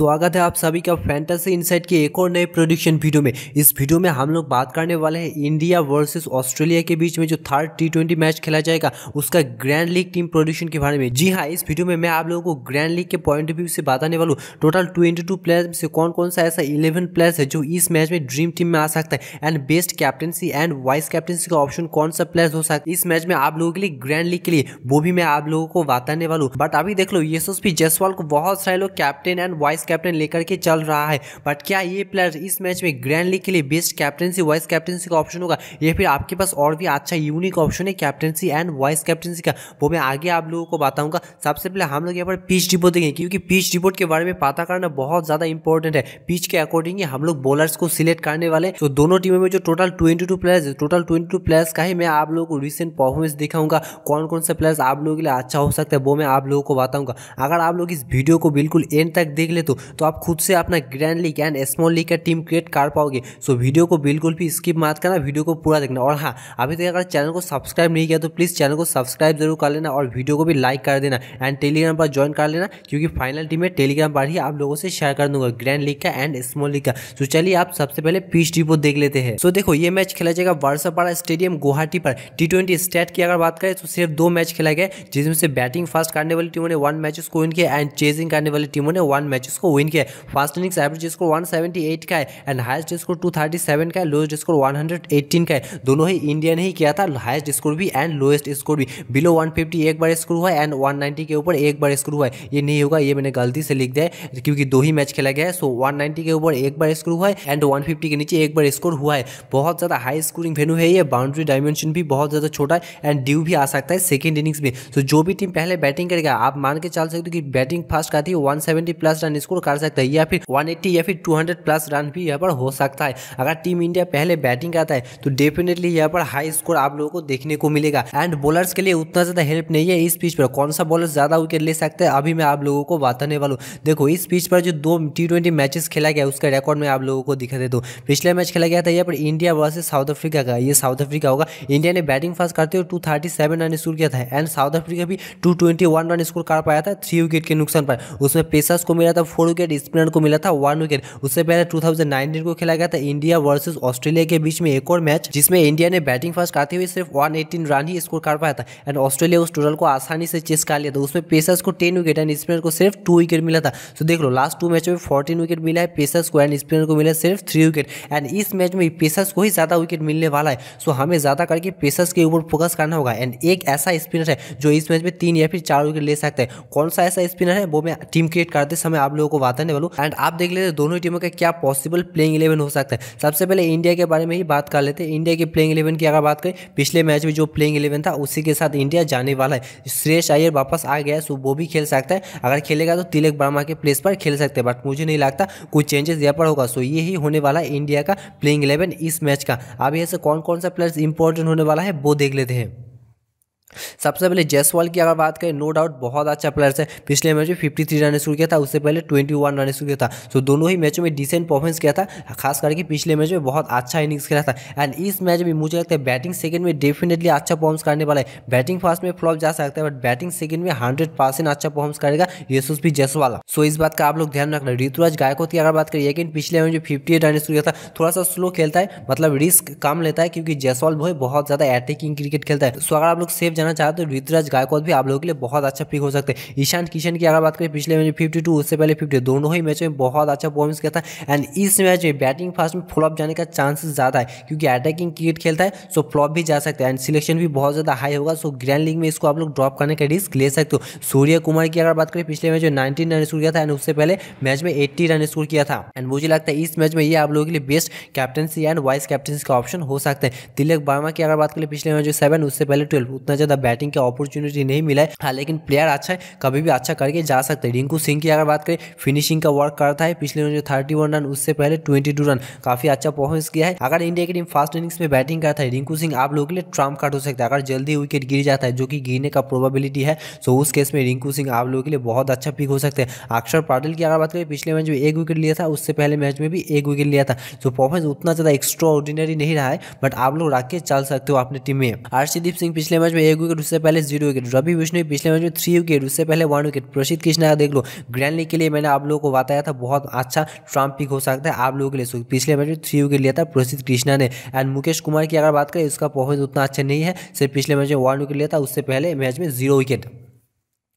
स्वागत है आप सभी का फैंटेसी इनसाइट के एक और नए प्रोडिक्शन वीडियो में इस वीडियो में हम लोग बात करने वाले हैं इंडिया वर्सेस ऑस्ट्रेलिया के बीच में जो थर्ड टी ट्वेंटी मैच खेला जाएगा उसका ग्रैंड लीग टीम प्रोडिक्शन के बारे में जी हाँ इस वीडियो में मैं आप लोगों को ग्रैंड लीग के पॉइंट ऑफ व्यू से बताने वालू टोटल ट्वेंटी प्लेयर से कौन कौन सा ऐसा इलेवन प्लेयर्स है जो इस मैच में ड्रीम टीम में आ सकता है and best captaincy and vice captaincy का ऑप्शन कौन सा प्लेयर्स हो सकता है इस मैच में आप लोगों के लिए ग्रैंड लीग के लिए वो भी मैं आप लोगों को बताने वालू बट अभी देख लो यशस्वी जयसवाल को बहुत सारे लोग कैप्टन एंड वाइस कैप्टन लेकर के चल रहा है बट क्या ये प्लेयर इस मैच में ग्रैंड लीग के लिए बेस्ट कैप्टनसी वाइस कैप्टनसी का ऑप्शन होगा या फिर आपके पास और भी अच्छा यूनिक ऑप्शन है कैप्टनसी एंड वाइस कैप्टनसी का वो मैं आगे आप लोगों को बताऊंगा सबसे पहले हम लोग यहाँ पर पिच रिपोर्ट देखें क्योंकि पिच रिपोर्ट के बारे में पता करना बहुत ज़्यादा इंपॉर्टेंट है पिच के अकॉर्डिंग ही हम लोग बॉलर्स को सिलेक्ट करने वाले तो दोनों टीमों में जो टोटल ट्वेंटी टू प्लेयर्स है टोटल ट्वेंटी टू प्लेयर्स का ही मैं आप लोगों को रिसेंट परफॉर्मेंस दिखाऊंगा कौन कौन सा प्लेयर्स आप लोगों के लिए अच्छा हो सकता है वो मैं आप लोगों को बताऊंगा अगर आप लोग इस वीडियो को बिल्कुल एंड तक देख ले तो तो आप खुद से अपना grand league and small league का टीम क्रिएट कर पाओगे सो वीडियो को बिल्कुल भी स्किप मत करना वीडियो को पूरा देखना और हाँ अभी तक अगर चैनल को सब्सक्राइब नहीं किया तो प्लीज़ चैनल को सब्सक्राइब जरूर कर लेना और वीडियो को भी लाइक कर देना एंड टेलीग्राम पर ज्वाइन कर लेना क्योंकि फाइनल टीम में टेलीग्राम पर ही आप लोगों से शेयर कर दूंगा ग्रैंड लीग का एंड स्मॉल लीग का सो चलिए आप सबसे पहले पीच रिपोर्ट देख लेते हैं सो देखो ये मैच खेला जाएगा वर्षापाड़ा स्टेडियम गुवाहाटी पर टी ट्वेंटी स्टेट की अगर बात करें तो सिर्फ दो मैच खेला गया जिसमें से बैटिंग फास्ट करने वाली टीमों ने वन मैचेस को किया एंड चेजिंग करने वाली टीमों ने वन मैचेस इसको विन किया है फास्ट इनिंग्स एवरेज स्कोर 178 का है एंड हाइस्ट स्कोर 237 का है लोएस्ट स्कोर 118 का है दोनों ही इंडिया ने ही किया था हाइस्ट स्कोर भी एंड लोएस्ट स्कोर भी बिलो 150 एक बार स्कोर हुआ है एंड 190 के ऊपर एक बार स्कोर हुआ है ये नहीं होगा ये मैंने गलती से लिख दिया है क्योंकि दो ही मैच खेला गया है सो वन के ऊपर एक बार स्कोर हुआ है एंड वन के नीचे एक बार स्कोर हुआ है बहुत ज़्यादा हाई स्कोरिंग वेन्यू है ये बाउंड्री डायमेंशन भी बहुत ज़्यादा छोटा है एंड ड्यू भी आ सकता है सेकेंड इनिंग्स में तो जो भी टीम पहले बैटिंग करेगा आप मान के चल सकते हो कि बैटिंग फास्ट का थी वन प्लस रन स्कोर कर सकता है या फिर 180 या फिर 200 प्लस रन भी यहाँ पर हो सकता है अगर टीम इंडिया पहले बैटिंग करता है तो डेफिनेटली यहाँ पर हाई स्कोर आप लोगों को देखने को मिलेगा एंड बॉलर्स के लिए उतना ज़्यादा हेल्प नहीं है इस पिच पर कौन सा बॉलर ज़्यादा विकेट ले सकते हैं अभी मैं आप लोगों को बताने वाला हूँ देखो इस पिच पर जो दो टी ट्वेंटी मैचेस खेला गया उसका रिकॉर्ड मैं आप लोगों को दिखा देता हूँ पिछले मैच खेला गया था यहाँ पर इंडिया वर्सेज साउथ अफ्रीका का ये साउथ अफ्रीका होगा इंडिया ने बैटिंग फास्ट करते हुए टू रन स्कोर किया था एंड साउथ अफ्रीका भी टू रन स्कोर कर पाया था थ्री विकेट के नुकसान पर उसमें पेसर्स को मिला था फोर विकेट स्पिनर को मिला था वन विकेट उससे पहले टू को खेला गया था इंडिया वर्सेज ऑस्ट्रेलिया के बीच में एक और मैच जिसमें इंडिया ने बैटिंग फर्स्ट करते हुए सिर्फ वन रन ही स्कोर कर पाया था एंड ऑस्ट्रेलिया उस टोटल को आसानी से चेस कर लिया था उसमें पेसर्स को टेन विकेट एंड स्पिनर को सिर्फ टू विकेट मिला था तो देख लो लास्ट टू मैच में फोर्टीन विकेट मिला है पेसर्स को एंड स्पिनर को मिला सिर्फ थ्री विकेट एंड इस मैच में पेसर्स को ही ज़्यादा विकेट मिलने वाला है सो हमें ज़्यादा करके पेसर्स के ऊपर फोकस करना होगा एंड एक ऐसा स्पिनर है जो इस मैच में तीन या फिर चार विकेट ले सकता है कौन सा ऐसा स्पिनर है वो मैं टीम क्रिएट करते समय आप लोगों को बताने नेवलू एंड आप देख लेते दोनों टीमों का क्या पॉसिबल प्लेइंग इलेवन हो सकता है सबसे पहले इंडिया के बारे में ही बात कर लेते हैं इंडिया के प्लेइंग इलेवन की अगर बात करें पिछले मैच में जो प्लेइंग इलेवन था उसी के साथ इंडिया जाने वाला है श्रेयस अय्यर वापस आ गया है वो भी खेल सकता है अगर खेलेगा तो तिलक वर्मा के प्लेस पर खेल सकते हैं बट मुझे नहीं लगता कुछ चेंजेस यहाँ पर होगा सो ये ही होने वाला है इंडिया का प्लेइंग इलेवन इस मैच का अब यहाँ से कौन कौन सा प्लेयर्स इंपॉर्टेंट होने वाला है वो देख लेते हैं सबसे पहले जयसवाल की अगर बात करें नो डाउट बहुत अच्छा प्लेयर है पिछले मैच में फिफ्टी थ्री रन शुरू किया था उससे पहले ट्वेंटी वन रन शुरू किया था तो दोनों ही मैचों में डिसेंट परफॉर्मेंस किया था खास करके पिछले मैच में बहुत अच्छा इनिंग्स खेला था एंड इस मैच में मुझे लगता है बैटिंग सेकंड में डेफिनेटली अच्छा परफॉर्मेंस करने वाला है बैटिंग फर्स्ट में फ्लॉप जा सकता है बट बैटिंग सेकंड में हंड्रेड परसेंट अच्छा परफॉर्मेंस करेगा यशस्वी जयसवाल सो इस बात का आप लोग ध्यान रखना ऋतुराज गायकोत की अगर बात करें लेकिन पिछले मैच में फिफ्टी एट रन शुरू किया था थोड़ा सा स्लो खेलता है मतलब रिस्क कम लेता है क्योंकि जयसवाल भाई बहुत ज़्यादा अटैकिंग क्रिकेट खेलता है सो अगर आप लोग सेफ जाना चाहते तो ऋतुराज गायकवाद भी आप लोगों के लिए बहुत अच्छा पिक हो सकते हैं ईशान किशन की अगर बात करें पिछले मैच में फिफ्टी टू उससे पहले फिफ्टी दोनों ही मैचों में बहुत अच्छा परफॉर्मेंस किया था एंड इस मैच में बैटिंग फास्ट में फ्लॉप जाने का चांसेस ज़्यादा है क्योंकि अटैकिंग क्रिकेट खेलता है सो फ्लॉप भी जा सकता है एंड सिलेक्शन भी बहुत ज़्यादा हाई होगा सो ग्रैंड लीग में इसको आप लोग ड्रॉप करने का रिस्क ले सकते हो सूर्य कुमार की अगर बात करें पिछले मैच में नाइनटीन रन स्कोर किया था एंड उससे पहले मैच में एट्टी रन स्कोर किया था एंड मुझे लगता है इस मैच में ये आप लोगों के लिए best captaincy and vice captaincy का ऑप्शन हो सकता है तिलक वर्मा की अगर बात करें पिछले मैच में सेवन उससे पहले ट्वेल्व उतना ज़्यादा ज़्यादा बैटिंग की अपॉर्चुनिटी नहीं मिला है हाँ लेकिन प्लेयर अच्छा है कभी भी अच्छा करके जा सकते हैं रिंकू सिंह की अगर बात करें फिनिशिंग का वर्क करता है पिछले जो थर्टी रन उससे पहले ट्वेंटी रन काफ़ी अच्छा परफॉर्मेंस किया है अगर इंडिया की टीम फास्ट इनिंग्स में बैटिंग करता है रिंकू सिंह आप लोगों के लिए ट्राम कार्ड हो सकता है अगर जल्दी विकेट गिर जाता है जो कि गिरने का प्रोबेबिलिटी है तो उस केस में रिंकू सिंह आप लोगों के लिए बहुत अच्छा पिक हो सकते हैं अक्षर पाटिल की अगर बात करें पिछले मैच में एक विकेट लिया था उससे पहले मैच में भी एक विकेट लिया था तो परफॉर्मेंस उतना ज़्यादा एक्स्ट्रा नहीं रहा है बट आप लोग रख के चल सकते हो अपने टीम में आरसीदीप सिंह पिछले मैच में एक विकेट उससे पहले जीरो विकेट रवि विष्णु पिछले मैच में थ्री विकेट उससे पहले वन विकेट प्रसिद्ध कृष्णा देख लो ग्रैंड लीग के लिए मैंने आप लोगों को बताया था बहुत अच्छा ट्रम्प पिक हो सकता है आप लोगों के लिए पिछले मैच में थ्री विकेट लिया था प्रसिद्ध कृष्णा ने एंड मुकेश कुमार की अगर बात करें उसका परफॉर्मेंस उतना अच्छा नहीं है सिर्फ पिछले मैच में वन विकेट लिया था उससे पहले मैच में zero wicket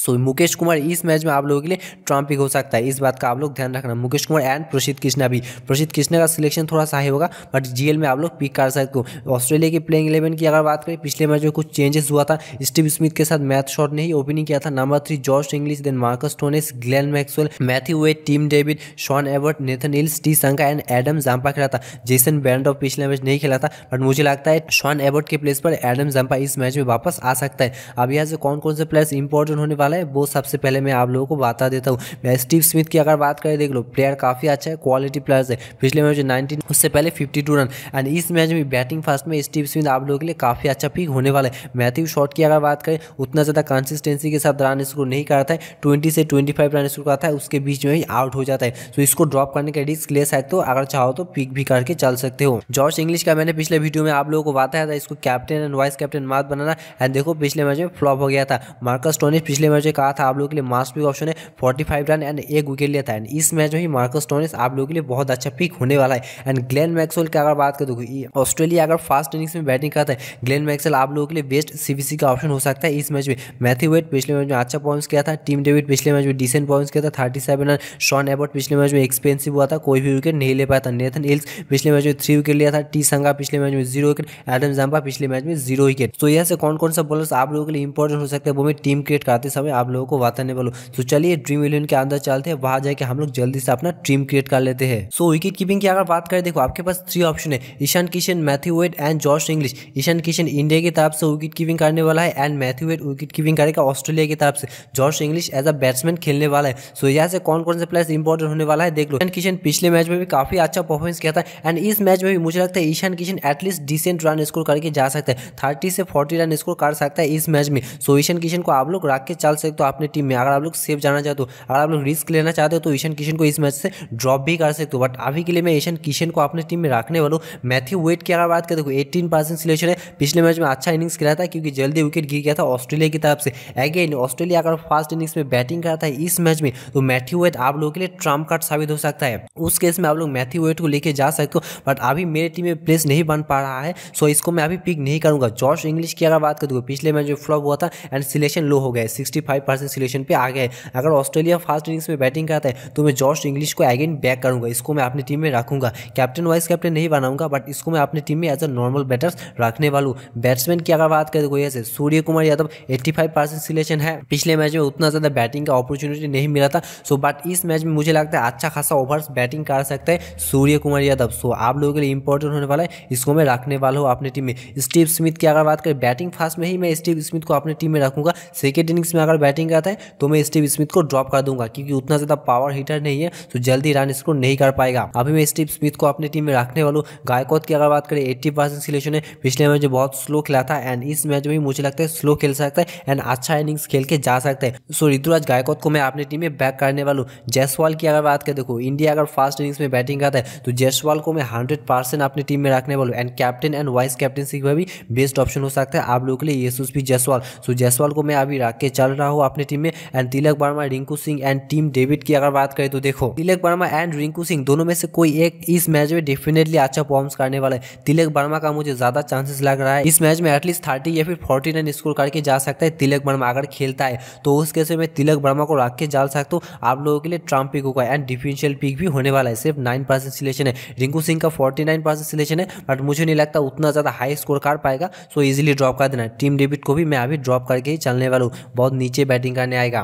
so so, Mukesh Kumar इस मैच में आप लोगों के लिए ट्रम्प हो सकता है इस बात का आप लोग ध्यान रखना मुकेश कुमार एंड प्रसिद्ध कृष्णा भी प्रसिद्ध कृष्णा का सिलेक्शन थोड़ा सा ही होगा बट जीएल में आप लोग पिक कर सकते हो ऑस्ट्रेलिया के प्लेइंग इलेवन की अगर बात करें पिछले मैच में कुछ चेंजेस हुआ था स्टीव स्मिथ के साथ मैथ शॉट ने ही ओपनिंग किया था number three George English then Marcus Stoinis Glenn Maxwell Matthew Wade Tim David Sean Abbott Nathan Ellis T Sangha and Adam Zampa खेला था जेसन बैंड ऑफ पिछले मैच नहीं खेला था बट मुझे लगता है शॉन एवर्ट के प्लेस पर एडम जाम्पा इस मैच में वापस आ सकता है अब यहाँ से कौन कौन से प्लेयर्स इंपॉर्टेंट होने वाले वाला है वो सबसे पहले मैं आप लोगों को बता देता हूँ मैं स्टीव स्मिथ की अगर बात करें देख लो प्लेयर काफ़ी अच्छा है क्वालिटी प्लेयर्स है पिछले मैच में नाइनटीन उससे पहले फिफ्टी रन एंड इस मैच में बैटिंग फास्ट में स्टीव स्मिथ आप लोगों के लिए काफ़ी अच्छा पिक होने वाला है मैथ्यू शॉट की अगर बात करें उतना ज़्यादा कंसिस्टेंसी के साथ रन स्कोर नहीं करता है ट्वेंटी से ट्वेंटी फाइव रन स्कोर करता है उसके बीच में ही आउट हो जाता है तो इसको ड्रॉप करने का रिस्क ले सकते हो अगर चाहो तो पिक भी करके चल सकते हो जॉर्ज इंग्लिश का मैंने पिछले वीडियो में आप लोगों को बताया था इसको कैप्टन एंड वाइस कैप्टन मात बनाना एंड देखो पिछले मैच में फ्लॉप हो गया था मार्कस टोनिस पिछले मैच जो कहा था आप लोगों के लिए मास्ट पिक ऑप्शन है फोर्टी फाइव रन एंड एक विकेट लिया था एंड इस मैच में ही मार्कस टोनिस आप लोगों के लिए बहुत अच्छा पिक होने वाला है एंड ग्लेन मैक्सवेल की अगर बात करें तो ऑस्ट्रेलिया अगर फास्ट इनिंग्स में बैटिंग करता है ग्लेन मैक्सवेल आप लोगों के लिए बेस्ट सीबीसी का ऑप्शन हो सकता है इस मैच में मैथ्यू वेट पिछले मैच में अच्छा पॉइंट्स किया था टीम डेविड पिछले मैच में डिसेंट पॉइंट्स किया था thirty seven run Sean Abbott पिछले मैच में एक्सपेंसिव हुआ था कोई भी विकेट नहीं ले पाया था नेथन एल्स पिछले मैच में थ्री विकेट लिया था टी संगा पिछले मैच में जीरो विकेट एडम जम्पा पिछले मैच में जीरो विकेट तो यहाँ से कौन कौन सा बॉलर आप लोगों के लिए इंपॉर्टेंट हो सकता है वो मैं टीम क्रिएट करते समय में आप लोगों को वातानेबल हो तो चलिए ड्रीम इलेवन के अंदर चलते हैं वहां जाके हम लोग जल्दी से अपना ड्रीम क्रिएट कर लेते हैं सो विकेट कीपिंग की अगर बात करें देखो आपके पास थ्री ऑप्शन है Ishan Kishan Matthew Wade and George English Ishan Kishan India की तरफ से विकेट कीपिंग करने वाला है and Matthew Wade wicket keeping करेगा ऑस्ट्रेलिया की तरफ से George English as a batsman खेलने वाला है सो यहाँ से कौन कौन से प्लेयर्स इंपॉर्टेंट होने वाला है देख लो ईशान किशन पिछले मैच में भी काफी अच्छा परफॉर्मेंस किया था एंड इस मैच में भी मुझे लगता है Ishan Kishan at least decent run score करके जा सकता है थर्टी से फोर्टी रन स्कोर कर सकता है इस मैच में सो ईशान किशन को आप लोग रख के चल डाल सकते हो तो अपने टीम में अगर आप लोग सेफ जाना चाहते हो अगर आप लोग रिस्क लेना चाहते हो तो ईशान किशन को इस मैच से ड्रॉप भी कर सकते हो बट अभी के लिए मैं ईशान किशन को अपने टीम में रखने वालों मैथ्यू वेट की अगर बात करें देखो एटीन परसेंट सिलेक्शन है पिछले मैच में अच्छा इनिंग्स खेला था क्योंकि जल्दी विकेट गिर गया था ऑस्ट्रेलिया की तरफ से अगेन ऑस्ट्रेलिया अगर फर्स्ट इनिंग्स में बैटिंग करता था इस मैच में तो मैथ्यू वेट आप लोगों के लिए ट्रम्प कार्ड साबित हो सकता है उस केस में आप लोग मैथ्यू वेट को लेके जा सकते हो बट अभी मेरे टीम में प्लेस नहीं बन पा रहा है सो इसको मैं अभी पिक नहीं करूंगा जॉर्ज इंग्लिश की अगर बात करूँगा पिछले मैच में फ्लॉप हुआ था एंड सिलेक्शन लो हो गया सिक्सटी फाइव परसेंट सिलेक्शन पे आ गया है अगर ऑस्ट्रेलिया फास्ट इनिंग्स में बैटिंग करता है तो मैं जॉर्ज इंग्लिश को अगेन बैक करूंगा इसको मैं अपनी टीम में रखूंगा कैप्टन वाइस कैप्टन नहीं बनाऊंगा बट इसको मैं अपनी टीम में एज अ नॉर्मल बैटर्स रखने वालू बैट्समैन की अगर बात करें तो ऐसे Surya Kumar Yadav eighty five percent selection है पिछले मैच में उतना ज़्यादा बैटिंग का अपॉर्चुनिटी नहीं मिला था सो बट इस मैच में मुझे लगता है अच्छा खासा ओवर्स बैटिंग कर सकते हैं सूर्य कुमार यादव सो आप लोगों के लिए इंपॉर्टेंट होने वाला है इसको मैं रखने वाला हूँ अपनी टीम में स्टीव स्मिथ की अगर बात करें बैटिंग फास्ट में ही मैं स्टीव स्मिथ को अपनी टीम में रखूंगा सेकेंड इनिंग्स में अगर बैटिंग करता है तो मैं स्टीव स्मिथ को ड्रॉप कर दूंगा क्योंकि उतना ज़्यादा पावर हीटर नहीं है तो जल्दी रन स्कोर नहीं कर पाएगा अभी मैं स्टीव स्मिथ को अपनी टीम में रखने वालू गायकोत की अगर बात करें एट्टी परसेंट सिलेक्शन है पिछले मैच में बहुत स्लो खेला था एंड इस मैच में मुझे लगता है स्लो खेल सकता है एंड अच्छा इनिंग्स खेल के जा सकता है सो ऋतुराज गायकोत को मैं अपनी टीम में बैक करने वालू जयसवाल की अगर बात करें देखो इंडिया अगर फास्ट इनिंग्स में बैटिंग करता है तो जयसवाल को मैं हंड्रेड परसेंट अपनी टीम में रखने वालू and captain and vice captainship में भी बेस्ट ऑप्शन हो सकता है आप लोगों के लिए यशस्वी जयसवाल सो जयसवाल को मैं अभी रख के चल रहा हो अपनी टीम में and Tilak Varma Rinku Singh and Tim David की अगर बात करें तो देखो तिलक वर्मा एंड रिंकू सिंह दोनों में से कोई एक इस मैच में डेफिनेटली अच्छा परफॉर्म्स करने वाला है तिलक वर्मा का मुझे ज्यादा चांसेस लग रहा है इस मैच में एटलीस्ट थर्टी या फिर फोर्टी रन स्कोर करके जा सकता है तिलक वर्मा अगर खेलता है तो उस केस में तिलक वर्मा को रख के जा सकता हूँ आप लोगों के लिए ट्रम्प पिक होगा एंड डिफिशियल पिक भी होने वाला है सिर्फ नाइन परसेंट सिलेक्शन है रिंकू सिंह का फोर्टी नाइन परसेंट सिलेक्शन है बट मुझे नहीं लगता उतना ज़्यादा हाई स्कोर कर पाएगा सो इजिली ड्रॉप कर देना टीम डेबिट को भी मैं अभी ड्रॉप करके ही चलने वाला हूँ बहुत नीचे बैटिंग करने आएगा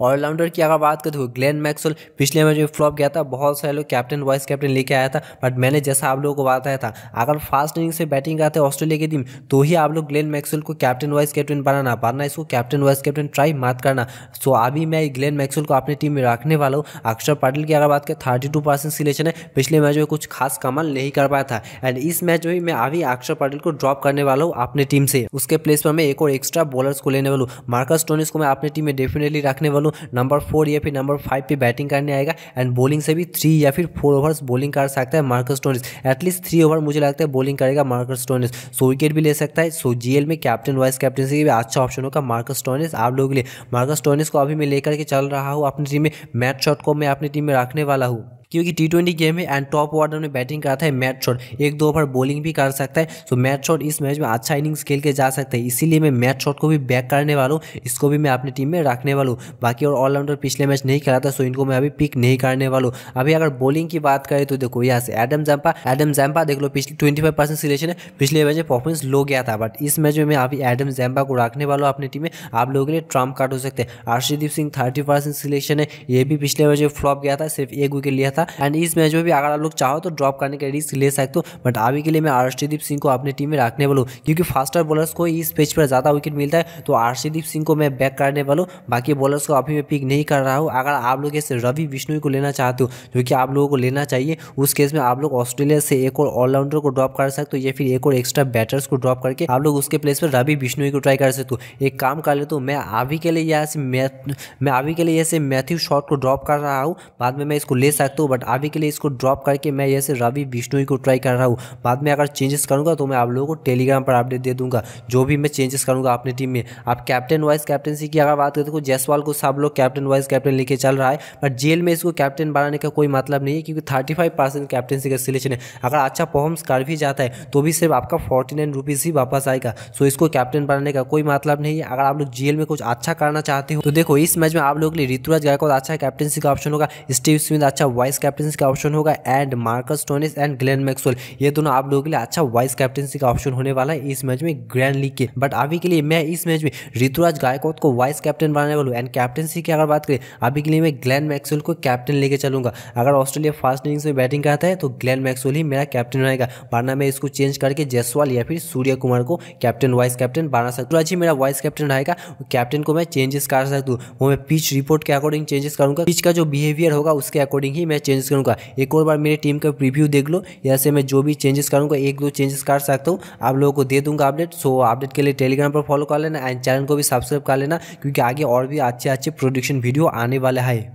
ऑलराउंडर की अगर बात करें तो ग्लेन मैक्सवेल पिछले मैच में फ्लॉप गया था बहुत सारे लोग कैप्टन वाइस कैप्टन लेके आया था बट मैंने जैसा आप लोगों को बताया था अगर फास्ट इनिंग से बैटिंग करते ऑस्ट्रेलिया की टीम तो ही आप लोग ग्लेन मैक्सवेल को कैप्टन वाइस कैप्टन बनाना वरना इसको कैप्टन वाइस कैप्टन ट्राई मत करना सो अभी मैं ग्लेन मैक्सवेल को अपनी टीम में रखने वाला हूँ अक्षर पाटिल की अगर बात करें थर्टी टू परसेंट सिलेक्शन है पिछले मैच में कुछ खास कमाल नहीं कर पाया था एंड इस मैच में मैं अभी अक्षर पाटिल को ड्रॉप करने वाला हूँ अपनी टीम से उसके प्लेस पर मैं एक और एक्स्ट्रा बॉलर्स को लेने वाला हूँ मार्कस टोनिस को मैं अपनी टीम में डेफिनेटली रखने देखने वालों नंबर फोर या फिर नंबर फाइव पे बैटिंग करने आएगा एंड बॉलिंग से भी थ्री या फिर फोर ओवर्स बॉलिंग कर सकता है Marcus Stoinis at least three over मुझे लगता है बॉलिंग करेगा मार्कस टोनिस सो विकेट भी ले सकता है सो जीएल में कैप्टन वाइस से भी अच्छा ऑप्शन होगा मार्कस टोनिस आप लोगों के लिए मार्कस टोनिस को अभी मैं लेकर के चल रहा हूँ अपनी टीम में मैट शॉट को मैं अपनी टीम में रखने वाला हूँ क्योंकि टी ट्वेंटी गेम है एंड टॉप ऑर्डर में बैटिंग करता है मैट शॉट एक दो ओवर बॉलिंग भी कर सकता है तो मैट शॉट इस मैच में अच्छा इनिंग्स खेल के जा सकते हैं इसीलिए मैं मैट शॉट को भी बैक करने वाला हूँ इसको भी मैं अपनी टीम में रखने वाला हूँ बाकी और ऑलराउंडर पिछले मैच नहीं खेला था सो इनको मैं अभी पिक नहीं करने वाला हूँ अभी अगर बॉलिंग की बात करें तो देखो यहाँ से एडम जैम्पा एडम जैम्पा देख लो पिछले ट्वेंटी फाइव परसेंट सिलेक्शन है पिछले मैच में परफॉर्मेंस लो गया था बट इस मैच में मैं अभी एडम जैम्पा को रखने वाला हूँ अपनी टीम में आप लोगों के लिए ट्रम्प कार्ड हो सकते हैं Arshdeep Singh thirty percent selection है ये भी पिछले मैच में फ्लॉप गया था सिर्फ एक विकेट लिया था जाएगा एंड इस मैच में भी अगर आप लोग चाहो तो ड्रॉप करने का रिस्क ले सकते हो बट अभी के लिए मैं अर्षदीप सिंह को अपनी टीम में रखने वालू क्योंकि फास्टर बॉलर्स को इस पेज पर ज़्यादा विकेट मिलता है तो अर्षदीप सिंह को मैं बैक करने वालू बाकी बॉलर्स को अभी मैं पिक नहीं कर रहा हूँ अगर आप लोग इस रवि विष्णु को लेना चाहते हो जो कि आप लोगों को लेना चाहिए उस केस में आप लोग ऑस्ट्रेलिया से एक और ऑलराउंडर को ड्रॉप कर सकते हो या फिर एक और एक्स्ट्रा बैटर्स को ड्रॉप करके आप लोग उसके प्लेस पर रवि विष्णु को ट्राई कर सकते हो एक काम कर ले तो मैं अभी के लिए यहाँ से मैं अभी के लिए ऐसे मैथ्यू शॉट को ड्रॉप कर रहा हूँ बाद में मैं इसको ले सकता हूँ हूँ बट अभी के लिए इसको ड्रॉप करके मैं जैसे रवि बिश्नोई को ट्राई कर रहा हूँ बाद में अगर चेंजेस करूँगा तो मैं आप लोगों को टेलीग्राम पर अपडेट दे दूँगा जो भी मैं चेंजेस करूँगा अपनी टीम में आप कैप्टन वाइज कैप्टनसी की अगर बात करें तो जयसवाल को सब लोग कैप्टन वाइज कैप्टन लेके चल रहा है बट जेल में इसको कैप्टन बनाने का कोई मतलब नहीं है क्योंकि थर्टी फाइव परसेंट कैप्टनसी का सिलेक्शन है अगर अच्छा परफॉर्मस कर भी जाता है तो भी सिर्फ आपका फोर्टी नाइन रुपीज़ ही वापस आएगा सो इसको कैप्टन बनाने का कोई मतलब नहीं है अगर आप लोग जेल में कुछ अच्छा करना चाहते हो तो देखो इस मैच में आप लोग के लिए ऋतुराज गायकवाड़ अच्छा कैप्टनसी का ऑप्शन होगा स्टीव स्मिथ अच्छा वाइस वाइस कैप्टनसी का ऑप्शन होगा and Marcus Stoinis and Glenn Maxwell ये दोनों आप लोगों के लिए अच्छा वाइस कैप्टनसी का ऑप्शन होने वाला है इस मैच में ग्रैंड लीग के बट अभी के लिए मैं इस मैच में ऋतुराज गायकवाड को वाइस कैप्टन बनाने वालू एंड कैप्टनसी की अगर बात करें अभी के लिए मैं ग्लैन मैक्सवेल को कैप्टन लेके चलूंगा अगर ऑस्ट्रेलिया फास्ट इनिंग्स में बैटिंग करता है तो ग्लैन मैक्सवेल ही मेरा कैप्टन रहेगा वरना मैं इसको चेंज करके जयसवाल या फिर सूर्य कुमार को कैप्टन वाइस कैप्टन बना सकता हूँ ही मेरा वाइस कैप्टन रहेगा कैप्टन को मैं चेंजेस कर सकता हूँ वो मैं पिच रिपोर्ट के अकॉर्डिंग चेंजेस करूंगा पिच का जो बिहेवियर होगा उसके अकॉर्डिंग ही मैं चेंजेस करूँगा एक और बार मेरी टीम का प्रीव्यू देख लो यहाँ से मैं जो भी चेंजेस करूँगा एक दो चेंजेस कर सकता हूँ आप लोगों को दे दूँगा अपडेट सो अपडेट के लिए टेलीग्राम पर फॉलो कर लेना एंड चैनल को भी सब्सक्राइब कर लेना क्योंकि आगे और भी अच्छे अच्छे प्रोडक्शन वीडियो आने वाले हैं